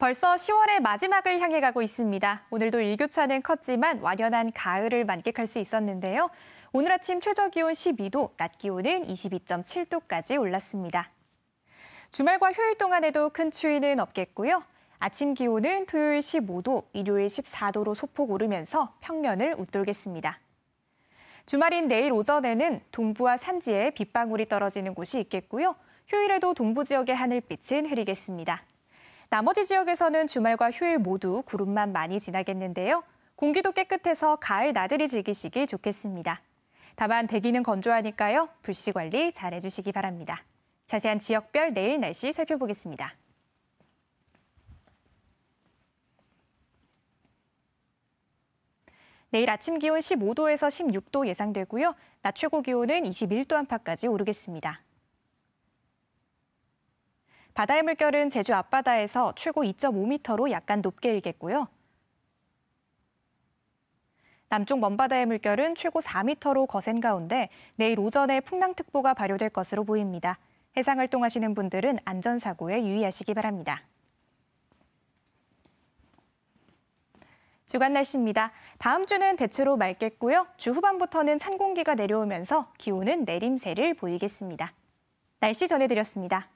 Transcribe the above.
벌써 10월의 마지막을 향해 가고 있습니다. 오늘도 일교차는 컸지만 완연한 가을을 만끽할 수 있었는데요. 오늘 아침 최저 기온 12도, 낮 기온은 22.7도까지 올랐습니다. 주말과 휴일 동안에도 큰 추위는 없겠고요. 아침 기온은 토요일 15도, 일요일 14도로 소폭 오르면서 평년을 웃돌겠습니다. 주말인 내일 오전에는 동부와 산지에 빗방울이 떨어지는 곳이 있겠고요. 휴일에도 동부 지역의 하늘빛은 흐리겠습니다. 나머지 지역에서는 주말과 휴일 모두 구름만 많이 지나겠는데요. 공기도 깨끗해서 가을 나들이 즐기시길 좋겠습니다. 다만 대기는 건조하니까요. 불씨 관리 잘 해주시기 바랍니다. 자세한 지역별 내일 날씨 살펴보겠습니다. 내일 아침 기온 15도에서 16도 예상되고요. 낮 최고 기온은 21도 안팎까지 오르겠습니다. 바다의 물결은 제주 앞바다에서 최고 2.5m로 약간 높게 일겠고요. 남쪽 먼바다의 물결은 최고 4m로 거센 가운데 내일 오전에 풍랑특보가 발효될 것으로 보입니다. 해상 활동하시는 분들은 안전사고에 유의하시기 바랍니다. 주간 날씨입니다. 다음 주는 대체로 맑겠고요. 주 후반부터는 찬 공기가 내려오면서 기온은 내림세를 보이겠습니다. 날씨 전해드렸습니다.